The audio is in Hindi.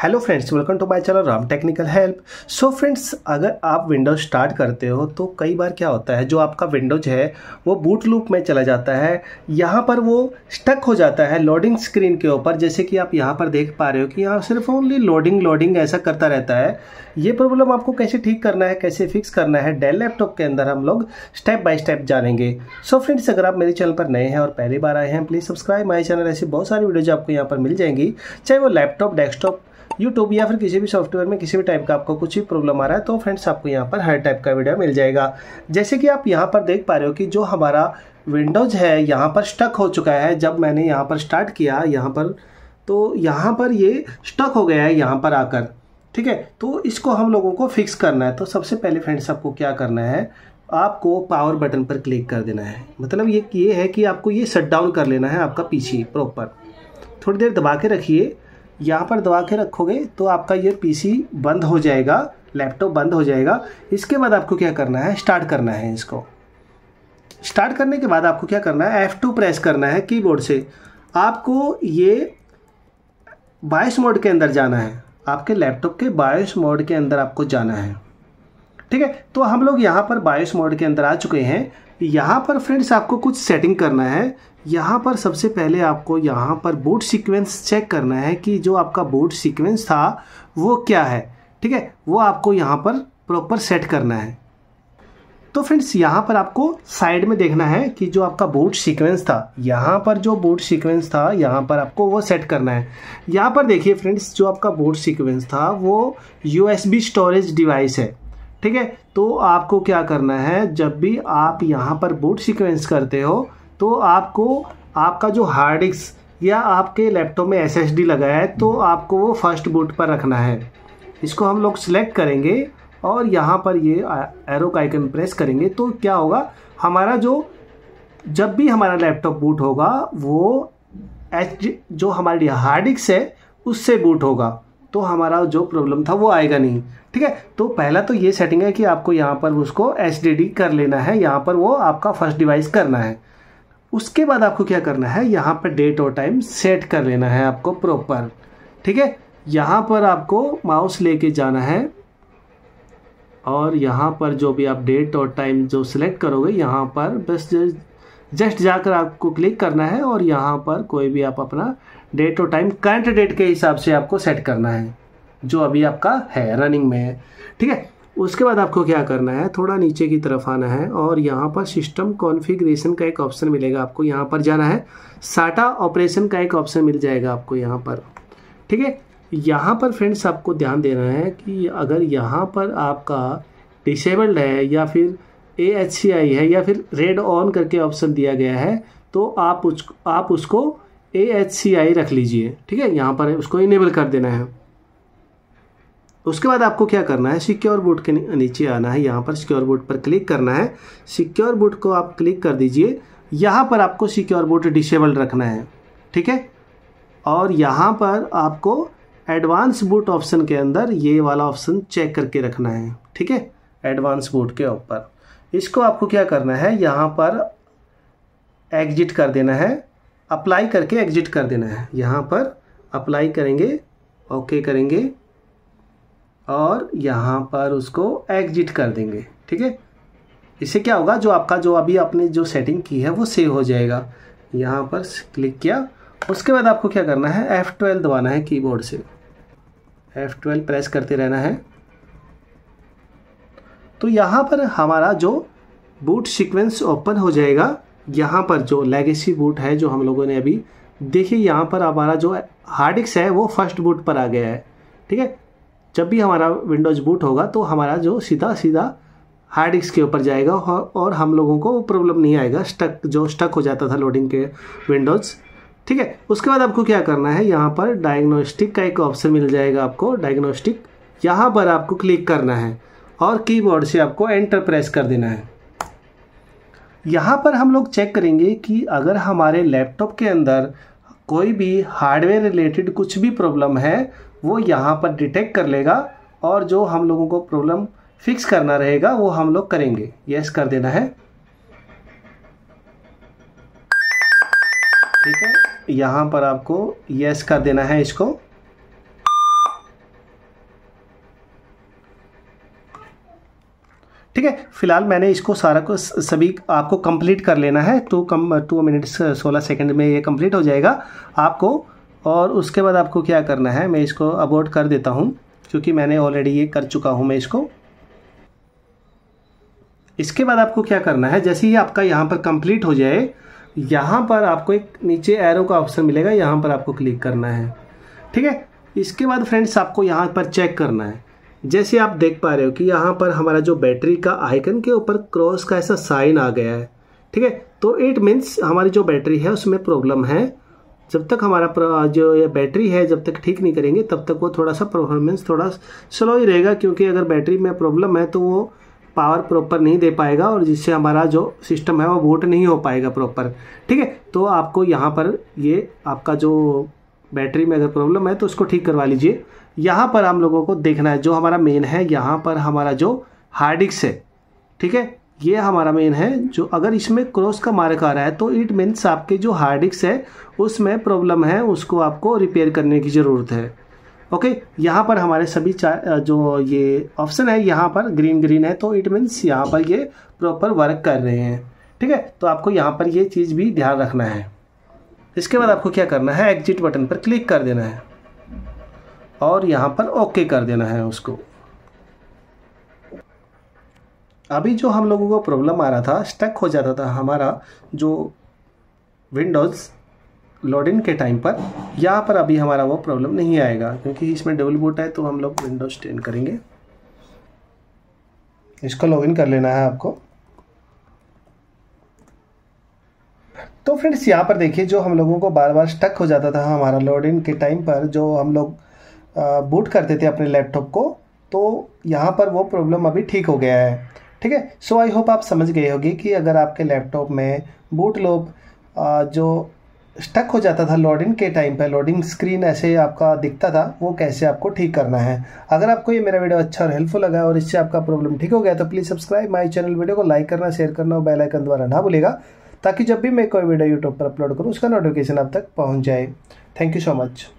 hello friends welcome to my channel Ram technical help so friends अगर आप विंडोज स्टार्ट करते हो तो कई बार क्या होता है जो आपका विंडोज है वो बूट लूप में चला जाता है यहाँ पर वो स्टक हो जाता है लोडिंग स्क्रीन के ऊपर जैसे कि आप यहाँ पर देख पा रहे हो कि यहाँ सिर्फ ओनली लोडिंग लोडिंग ऐसा करता रहता है ये प्रॉब्लम आपको कैसे ठीक करना है कैसे फिक्स करना है डेल लैपटॉप के अंदर हम लोग स्टेप बाय स्टेप जानेंगे सो so फ्रेंड्स अगर आप मेरे चैनल पर नए हैं और पहली बार आए हैं प्लीज़ सब्सक्राइब माई चैनल ऐसी बहुत सारी वीडियोज आपको यहाँ पर मिल जाएंगी चाहे वो लैपटॉप डेस्कटॉप यूट्यूब या फिर किसी भी सॉफ्टवेयर में किसी भी टाइप का आपको कुछ भी प्रॉब्लम आ रहा है तो फ्रेंड्स आपको यहाँ पर हर टाइप का वीडियो मिल जाएगा जैसे कि आप यहाँ पर देख पा रहे हो कि जो हमारा विंडोज़ है यहाँ पर स्टक हो चुका है जब मैंने यहाँ पर स्टार्ट किया यहाँ पर तो यहाँ पर ये स्टक हो गया है यहाँ पर आकर ठीक है तो इसको हम लोगों को फिक्स करना है तो सबसे पहले फ्रेंड्स आपको क्या करना है आपको पावर बटन पर क्लिक कर देना है मतलब ये ये है कि आपको ये शट डाउन कर लेना है आपका पीछे प्रॉपर थोड़ी देर दबा के रखिए यहाँ पर दबा के रखोगे तो आपका ये पीसी बंद हो जाएगा लैपटॉप बंद हो जाएगा इसके बाद आपको क्या करना है स्टार्ट करना है इसको स्टार्ट करने के बाद आपको क्या करना है F2 प्रेस करना है कीबोर्ड से आपको ये बायस मोड के अंदर जाना है आपके लैपटॉप के बायस मोड के अंदर आपको जाना है ठीक है तो हम लोग यहाँ पर बायस मोड के अंदर आ चुके हैं यहाँ पर फ्रेंड्स आपको कुछ सेटिंग करना है यहाँ पर सबसे पहले आपको यहाँ पर बोर्ड सीक्वेंस चेक करना है कि जो आपका बोर्ड सीक्वेंस था वो क्या है ठीक है वो आपको यहाँ पर प्रॉपर सेट करना है तो फ्रेंड्स यहाँ पर आपको साइड में देखना है कि जो आपका बोर्ड सीक्वेंस था यहाँ पर जो बोर्ड सीक्वेंस था यहाँ पर आपको वो सेट करना है यहाँ पर देखिए फ्रेंड्स जो आपका बोर्ड सीक्वेंस था वो यू स्टोरेज डिवाइस है ठीक है तो आपको क्या करना है जब भी आप यहाँ पर बूट सीक्वेंस करते हो तो आपको आपका जो हार्ड डिस्क या आपके लैपटॉप में एस लगा है तो आपको वो फर्स्ट बूट पर रखना है इसको हम लोग सिलेक्ट करेंगे और यहाँ पर ये एरो का आइकन प्रेस करेंगे तो क्या होगा हमारा जो जब भी हमारा लैपटॉप बूट होगा वो एच जो हमारी हार्ड डिस्क है उससे बूट होगा तो हमारा जो प्रॉब्लम था वो आएगा नहीं ठीक है तो पहला तो ये सेटिंग है कि आपको यहाँ पर उसको एच कर लेना है यहाँ पर वो आपका फर्स्ट डिवाइस करना है उसके बाद आपको क्या करना है यहाँ पर डेट और टाइम सेट कर लेना है आपको प्रॉपर ठीक है यहाँ पर आपको माउस लेके जाना है और यहाँ पर जो भी आप डेट और टाइम जो सिलेक्ट करोगे यहाँ पर बस जस्ट जाकर आपको क्लिक करना है और यहाँ पर कोई भी आप अपना डेट और टाइम करंट डेट के हिसाब से आपको सेट करना है जो अभी आपका है रनिंग में है ठीक है उसके बाद आपको क्या करना है थोड़ा नीचे की तरफ आना है और यहाँ पर सिस्टम कॉन्फ़िगरेशन का एक ऑप्शन मिलेगा आपको यहाँ पर जाना है साटा ऑपरेशन का एक ऑप्शन मिल जाएगा आपको यहाँ पर ठीक है यहाँ पर फ्रेंड्स आपको ध्यान देना है कि अगर यहाँ पर आपका डिसेबल्ड है या फिर ए एच सी आई है या फिर रेड ऑन करके ऑप्शन दिया गया है तो आप उस आप उसको ए एच सी आई रख लीजिए ठीक है यहाँ पर उसको इनेबल कर देना है उसके बाद आपको क्या करना है सिक्योर बूट के नीचे आना है यहाँ पर सिक्योर बूट पर क्लिक करना है सिक्योर बूट को आप क्लिक कर दीजिए यहाँ पर आपको सिक्योर बूट डिसेबल रखना है ठीक है और यहाँ पर आपको एडवांस बूट ऑप्शन के अंदर ये वाला ऑप्शन चेक करके रखना है ठीक है एडवांस बूट के ऊपर इसको आपको क्या करना है यहाँ पर एग्जिट कर देना है अप्लाई करके एग्जिट कर देना है यहाँ पर अप्लाई करेंगे ओके करेंगे और यहाँ पर उसको एग्जिट कर देंगे ठीक है इससे क्या होगा जो आपका जो अभी आपने जो सेटिंग की है वो सेव हो जाएगा यहाँ पर क्लिक किया उसके बाद आपको क्या करना है एफ़ ट्वेल्व दबाना है कीबोर्ड से एफ़ ट्वेल्व प्रेस करते रहना है तो यहाँ पर हमारा जो बूट सीक्वेंस ओपन हो जाएगा यहाँ पर जो लेगेसी बूट है जो हम लोगों ने अभी देखिए यहाँ पर हमारा जो हार्डिक्स है वो फर्स्ट बूट पर आ गया है ठीक है जब भी हमारा विंडोज बूट होगा तो हमारा जो सीधा सीधा हार्ड डिस्क के ऊपर जाएगा और हम लोगों को प्रॉब्लम नहीं आएगा स्टक जो स्टक हो जाता था लोडिंग के विंडोज़ ठीक है उसके बाद आपको क्या करना है यहाँ पर डायग्नोस्टिक का एक ऑप्शन मिल जाएगा आपको डायग्नोस्टिक यहाँ पर आपको क्लिक करना है और कीबोर्ड से आपको एंटर प्रेस कर देना है यहाँ पर हम लोग चेक करेंगे कि अगर हमारे लैपटॉप के अंदर कोई भी हार्डवेयर रिलेटेड कुछ भी प्रॉब्लम है वो यहाँ पर डिटेक्ट कर लेगा और जो हम लोगों को प्रॉब्लम फिक्स करना रहेगा वो हम लोग करेंगे यस कर देना है ठीक है यहाँ पर आपको यस कर देना है इसको ठीक है फिलहाल मैंने इसको सारा को सभी आपको कंप्लीट कर लेना है टू तो कम टू मिनट्स uh, सोलह सेकेंड में ये कंप्लीट हो जाएगा आपको और उसके बाद आपको क्या करना है मैं इसको अबोर्ट कर देता हूँ क्योंकि मैंने ऑलरेडी ये कर चुका हूँ मैं इसको इसके बाद आपको क्या करना है जैसे ही आपका यहाँ पर कंप्लीट हो जाए यहाँ पर आपको एक नीचे एरो का ऑप्शन मिलेगा यहाँ पर आपको क्लिक करना है ठीक है इसके बाद फ्रेंड्स आपको यहाँ पर चेक करना है जैसे आप देख पा रहे हो कि यहाँ पर हमारा जो बैटरी का आइकन के ऊपर क्रॉस का ऐसा साइन आ गया है ठीक है तो इट मीन्स हमारी जो बैटरी है उसमें प्रॉब्लम है जब तक हमारा जो ये बैटरी है जब तक ठीक नहीं करेंगे तब तक वो थोड़ा सा परफॉर्मेंस थोड़ा स्लो ही रहेगा क्योंकि अगर बैटरी में प्रॉब्लम है तो वो पावर प्रॉपर नहीं दे पाएगा और जिससे हमारा जो सिस्टम है वो वोट नहीं हो पाएगा प्रॉपर ठीक है तो आपको यहाँ पर ये आपका जो बैटरी में अगर प्रॉब्लम है तो उसको ठीक करवा लीजिए यहाँ पर हम लोगों को देखना है जो हमारा मेन है यहाँ पर हमारा जो हार्ड डिस्क है ठीक है ये हमारा मेन है जो अगर इसमें क्रॉस का मार्क आ रहा है तो इट मीन्स आपके जो हार्ड डिस्क है उसमें प्रॉब्लम है उसको आपको रिपेयर करने की ज़रूरत है ओके यहाँ पर हमारे सभी जो ये ऑप्शन है यहाँ पर ग्रीन ग्रीन है तो इट मीन्स यहाँ पर ये प्रॉपर वर्क कर रहे हैं ठीक है तो आपको यहाँ पर ये चीज़ भी ध्यान रखना है इसके बाद आपको क्या करना है एग्जिट बटन पर क्लिक कर देना है और यहाँ पर ओके कर देना है उसको अभी जो हम लोगों को प्रॉब्लम आ रहा था स्टक हो जाता था हमारा जो विंडोज़ लॉड इन के टाइम पर यहाँ पर अभी हमारा वो प्रॉब्लम नहीं आएगा क्योंकि इसमें डबल बूट है तो हम लोग विंडोज़ टेन करेंगे इसको लॉग इन कर लेना है आपको तो फ्रेंड्स यहाँ पर देखिए जो हम लोगों को बार बार स्टक हो जाता था हमारा लॉड इन के टाइम पर जो हम लोग बूट करते थे अपने लैपटॉप को तो यहाँ पर वो प्रॉब्लम अभी ठीक हो गया है ठीक है सो आई होप आप समझ गए होगी कि अगर आपके लैपटॉप में बूट लोप जो स्टक हो जाता था लोडिंग के टाइम पर लोडिंग स्क्रीन ऐसे आपका दिखता था वो कैसे आपको ठीक करना है अगर आपको ये मेरा वीडियो अच्छा और हेल्पफुल लगा और इससे आपका प्रॉब्लम ठीक हो गया तो please subscribe my channel video को लाइक करना शेयर करना और बेल आइकन द्वारा ना भूलेगा ताकि जब भी मैं कोई वीडियो यूट्यूब पर अपलोड करूँ उसका नोटिफिकेशन आप तक पहुँच जाए थैंक यू सो मच